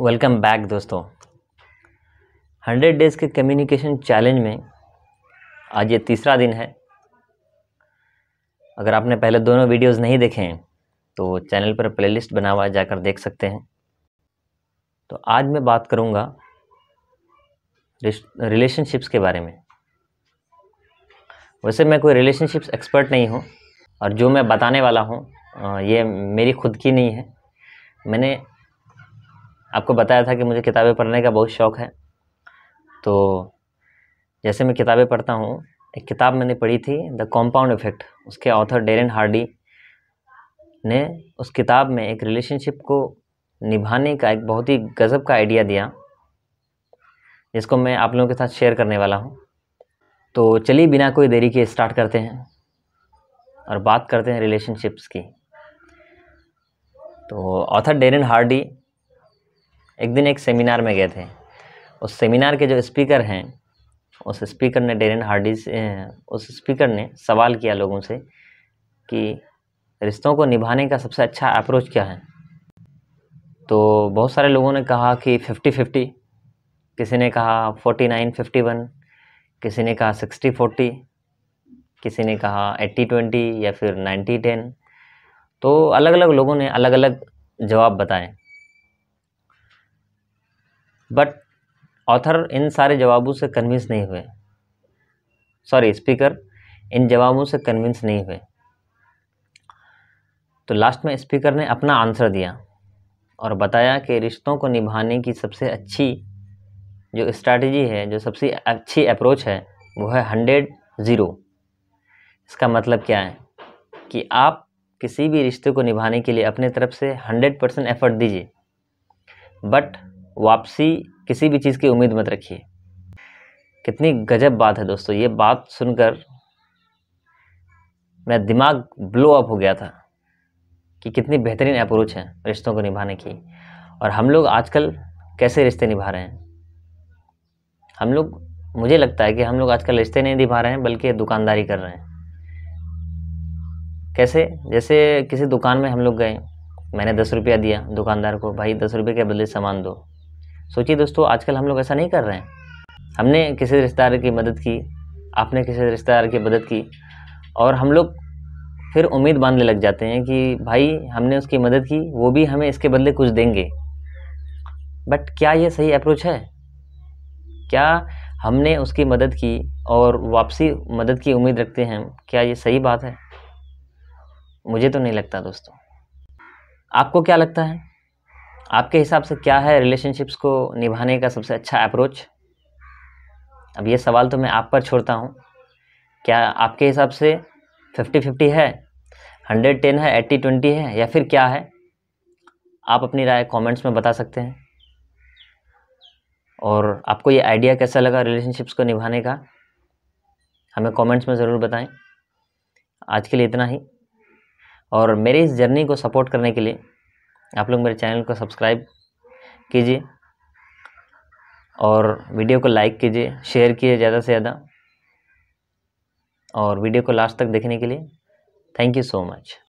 welcome back दोस्तों hundred days के communication challenge में आज ये तीसरा दिन है अगर आपने पहले दोनों वीडियोस नहीं देखे हैं तो चैनल पर प्लेलिस्ट बना हुआ जाकर देख सकते हैं तो आज मैं बात करूँगा रिलेशनशिप्स के बारे में वैसे मैं कोई रिलेशनशिप्स एक्सपर्ट नहीं हूँ और जो मैं बताने वाला हूँ ये मेरी खुद की नहीं है मैंने आपको बताया था कि मुझे किताबें पढ़ने का बहुत शौक़ है तो जैसे मैं किताबें पढ़ता हूँ एक किताब मैंने पढ़ी थी द कॉम्पाउंड इफेक्ट उसके ऑथर डेरन हार्डी ने उस किताब में एक रिलेशनशिप को निभाने का एक बहुत ही गज़ब का आइडिया दिया जिसको मैं आप लोगों के साथ शेयर करने वाला हूँ तो चलिए बिना कोई देरी के स्टार्ट करते हैं और बात करते हैं रिलेशनशिप्स की तो ऑथर डेरन हार्डी एक दिन एक सेमिनार में गए थे उस सेमिनार के जो स्पीकर हैं उस स्पीकर ने डेरन हार्डी से उस स्पीकर ने सवाल किया लोगों से कि रिश्तों को निभाने का सबसे अच्छा अप्रोच क्या है तो बहुत सारे लोगों ने कहा कि फिफ्टी फिफ्टी किसी ने कहा फोर्टी नाइन फिफ्टी वन किसी ने कहा सिक्सटी फोर्टी किसी ने कहा एट्टी ट्वेंटी या फिर नाइन्टी टेन तो अलग अलग लोगों ने अलग अलग जवाब बताए बट ऑथर इन सारे जवाबों से कन्विंस नहीं हुए सॉरी स्पीकर इन जवाबों से कन्विंस नहीं हुए तो लास्ट में स्पीकर ने अपना आंसर दिया और बताया कि रिश्तों को निभाने की सबसे अच्छी जो स्ट्रैटेजी है जो सबसे अच्छी अप्रोच है वो है हंड्रेड ज़ीरो इसका मतलब क्या है कि आप किसी भी रिश्ते को निभाने के लिए अपने तरफ से हंड्रेड परसेंट एफर्ट दीजिए बट वापसी किसी भी चीज़ की उम्मीद मत रखिए कितनी गजब बात है दोस्तों ये बात सुनकर मेरा दिमाग ब्लो अप हो गया था कि कितनी बेहतरीन अप्रोच है रिश्तों को निभाने की और हम लोग आजकल कैसे रिश्ते निभा रहे हैं हम लोग मुझे लगता है कि हम लोग आजकल रिश्ते नहीं निभा रहे हैं बल्कि दुकानदारी कर रहे हैं कैसे जैसे किसी दुकान में हम लोग गए मैंने दस रुपया दिया दुकानदार को भाई दस रुपये के बदले सामान दो सोचिए दोस्तों आजकल हम लोग ऐसा नहीं कर रहे हैं हमने किसी रिश्तेदार की मदद की आपने किसी रिश्तेदार की मदद की और हम लोग फिर उम्मीद बांधने लग जाते हैं कि भाई हमने उसकी मदद की वो भी हमें इसके बदले कुछ देंगे बट क्या ये सही अप्रोच है क्या हमने उसकी मदद की और वापसी मदद की उम्मीद रखते हैं क्या ये सही बात है मुझे तो नहीं लगता दोस्तों आपको क्या लगता है आपके हिसाब से क्या है रिलेशनशिप्स को निभाने का सबसे अच्छा अप्रोच अब ये सवाल तो मैं आप पर छोड़ता हूँ क्या आपके हिसाब से फिफ्टी फिफ्टी है हंड्रेड टेन है एट्टी ट्वेंटी है या फिर क्या है आप अपनी राय कमेंट्स में बता सकते हैं और आपको ये आइडिया कैसा लगा रिलेशनशिप्स को निभाने का हमें कमेंट्स में ज़रूर बताएं आज के लिए इतना ही और मेरे इस जर्नी को सपोर्ट करने के लिए आप लोग मेरे चैनल को सब्सक्राइब कीजिए और वीडियो को लाइक कीजिए शेयर कीजिए ज़्यादा से ज़्यादा और वीडियो को लास्ट तक देखने के लिए थैंक यू सो मच